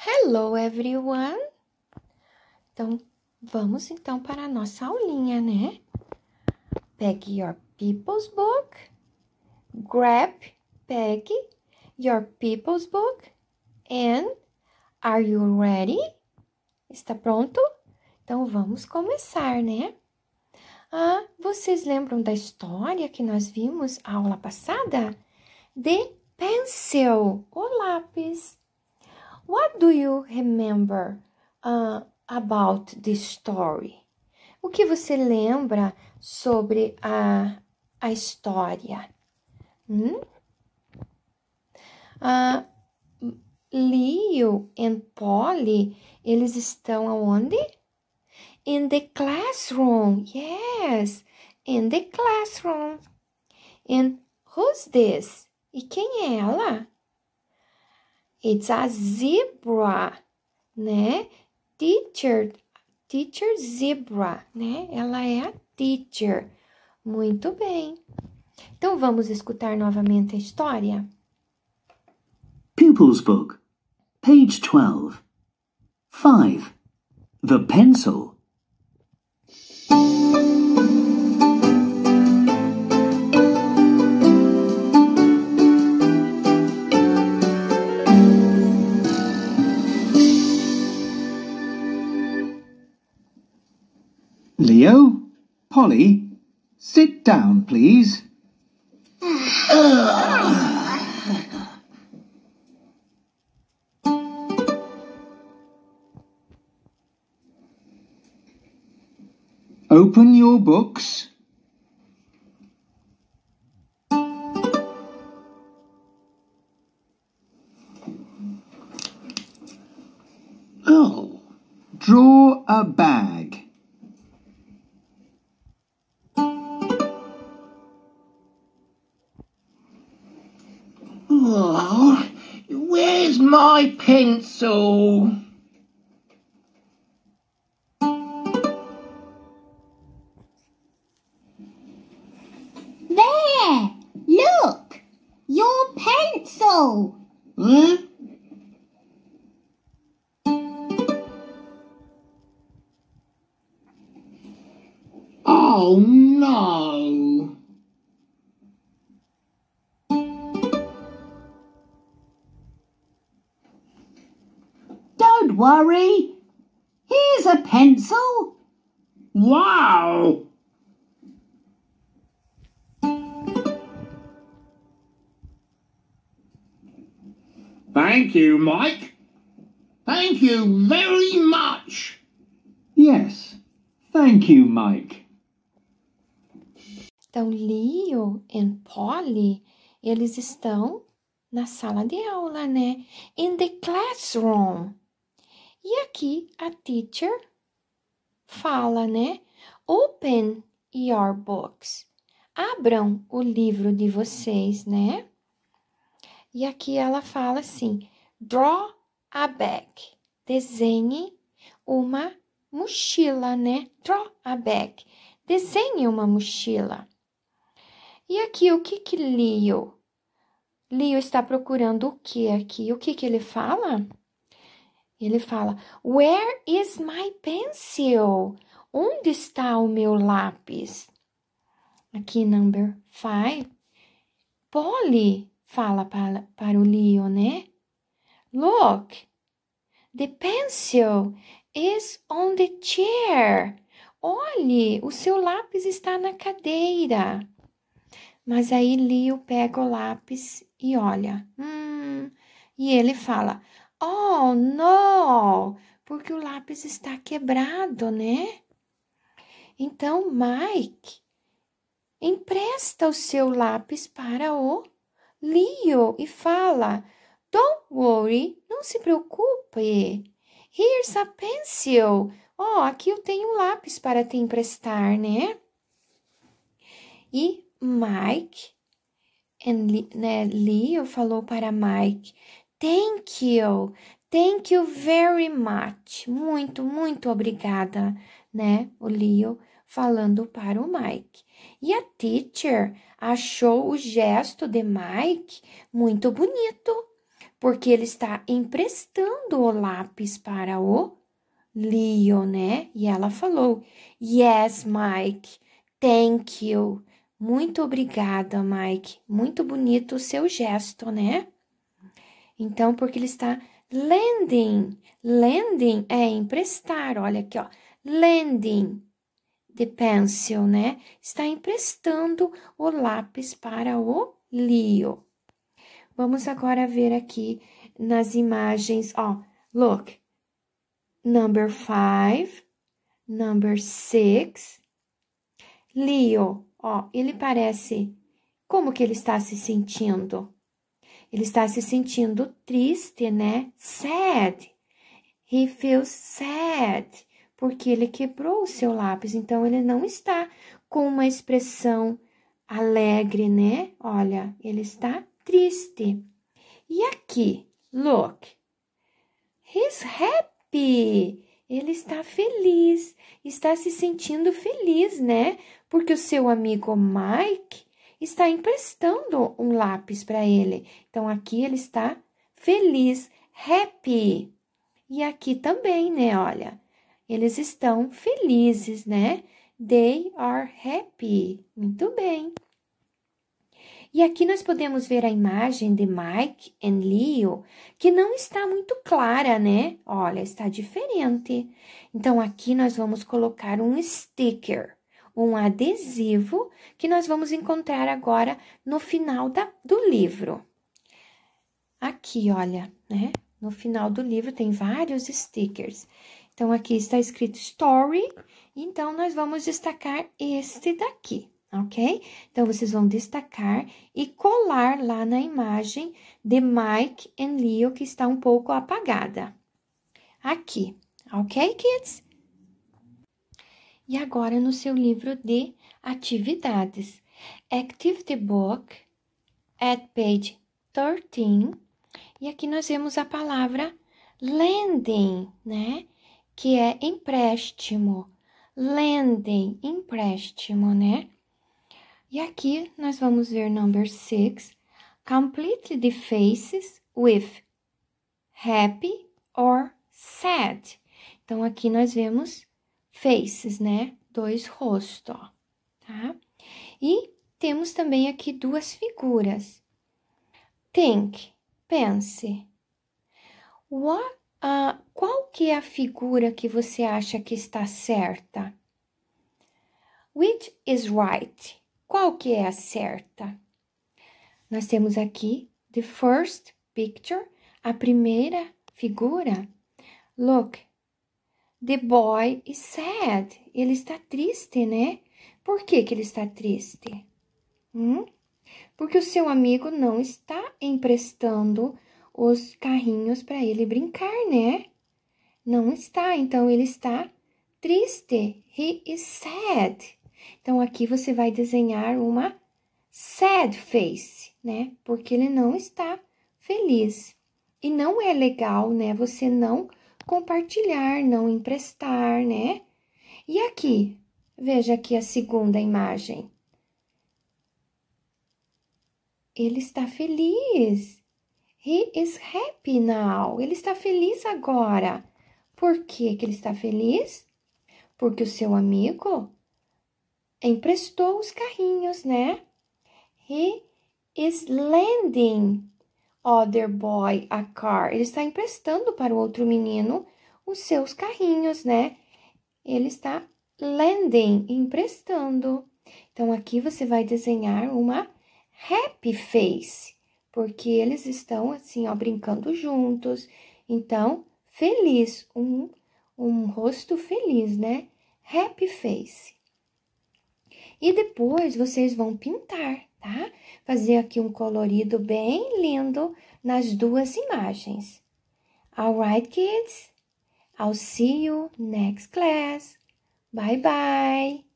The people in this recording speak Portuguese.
Hello everyone! Então, vamos então para a nossa aulinha, né? Pegue your people's book. Grab, pegue your people's book. And are you ready? Está pronto? Então, vamos começar, né? Ah, vocês lembram da história que nós vimos a aula passada? De pencil, o lápis. What do you remember uh, about this story? O que você lembra sobre a, a história? Hum? Uh, Leo and Polly, eles estão aonde? In the classroom. Yes, in the classroom. And who's this? E quem é ela? It's a zebra, né? Teacher, teacher zebra, né? Ela é a teacher. Muito bem. Então vamos escutar novamente a história. Pupils Book, page 12. 5. The Pencil. Polly, sit down, please. Open your books. Oh, where's my pencil? There! Look! Your pencil! Hmm? worry. Here's a pencil. Wow! Thank you, Mike. Thank you very much. Yes, thank you, Mike. Então, Leo e Polly, eles estão na sala de aula, né? In the classroom. E aqui a teacher fala, né? Open your books. Abram o livro de vocês, né? E aqui ela fala assim: draw a bag. Desenhe uma mochila, né? Draw a bag. Desenhe uma mochila. E aqui o que que Leo? Leo está procurando o que aqui? O que que ele fala? Ele fala: Where is my pencil? Onde está o meu lápis? Aqui, number five. Polly fala para, para o Leo, né? Look, the pencil is on the chair. Olhe, o seu lápis está na cadeira. Mas aí Leo pega o lápis e olha. Hum, e ele fala: Oh, não! Porque o lápis está quebrado, né? Então, Mike, empresta o seu lápis para o Leo e fala: Don't worry, não se preocupe. Here's a pencil. Oh, aqui eu tenho um lápis para te emprestar, né? E Mike, and, né, Leo falou para Mike: Thank you. Thank you very much. Muito, muito obrigada, né? O Leo falando para o Mike. E a teacher achou o gesto de Mike muito bonito, porque ele está emprestando o lápis para o Leo, né? E ela falou: Yes, Mike, thank you. Muito obrigada, Mike. Muito bonito o seu gesto, né? Então, porque ele está lending. Lending é emprestar. Olha aqui, ó. Lending the pencil, né? Está emprestando o lápis para o Leo. Vamos agora ver aqui nas imagens, ó. Look. Number five, number six. Leo, ó, ele parece como que ele está se sentindo? Ele está se sentindo triste, né? Sad. He feels sad. Porque ele quebrou o seu lápis, então ele não está com uma expressão alegre, né? Olha, ele está triste. E aqui, look. He's happy. Ele está feliz, está se sentindo feliz, né? Porque o seu amigo Mike está emprestando um lápis para ele. Então aqui ele está feliz, happy. E aqui também, né? Olha, eles estão felizes, né? They are happy. Muito bem. E aqui nós podemos ver a imagem de Mike e Leo, que não está muito clara, né? Olha, está diferente. Então aqui nós vamos colocar um sticker um adesivo que nós vamos encontrar agora no final da, do livro. Aqui, olha, né? No final do livro tem vários stickers. Então, aqui está escrito Story, então nós vamos destacar este daqui, ok? Então, vocês vão destacar e colar lá na imagem de Mike and Leo, que está um pouco apagada. Aqui, ok, kids? e agora no seu livro de atividades. Activity Book, at page 13, e aqui nós vemos a palavra lending, né? Que é empréstimo. Lending, empréstimo, né? E aqui nós vamos ver number 6, complete the faces with happy or sad. Então aqui nós vemos faces, né? Dois rostos, ó, tá? E temos também aqui duas figuras. Think, pense. What, uh, qual que é a figura que você acha que está certa? Which is right? Qual que é a certa? Nós temos aqui the first picture, a primeira figura. Look, The boy is sad. Ele está triste, né? Por que, que ele está triste? Hum? Porque o seu amigo não está emprestando os carrinhos para ele brincar, né? Não está, então ele está triste. He is sad. Então aqui você vai desenhar uma sad face, né? Porque ele não está feliz. E não é legal, né? Você não compartilhar, não emprestar, né? E aqui, veja aqui a segunda imagem. Ele está feliz. He is happy now. Ele está feliz agora. Por que, que ele está feliz? Porque o seu amigo emprestou os carrinhos, né? He is lending other boy a car. Ele está emprestando para o outro menino os seus carrinhos, né? Ele está lending, emprestando. Então, aqui você vai desenhar uma happy face, porque eles estão assim, ó, brincando juntos. Então, feliz, um, um rosto feliz, né? Happy face. E depois vocês vão pintar tá? Fazer aqui um colorido bem lindo nas duas imagens. Alright, kids? I'll see you next class. Bye bye.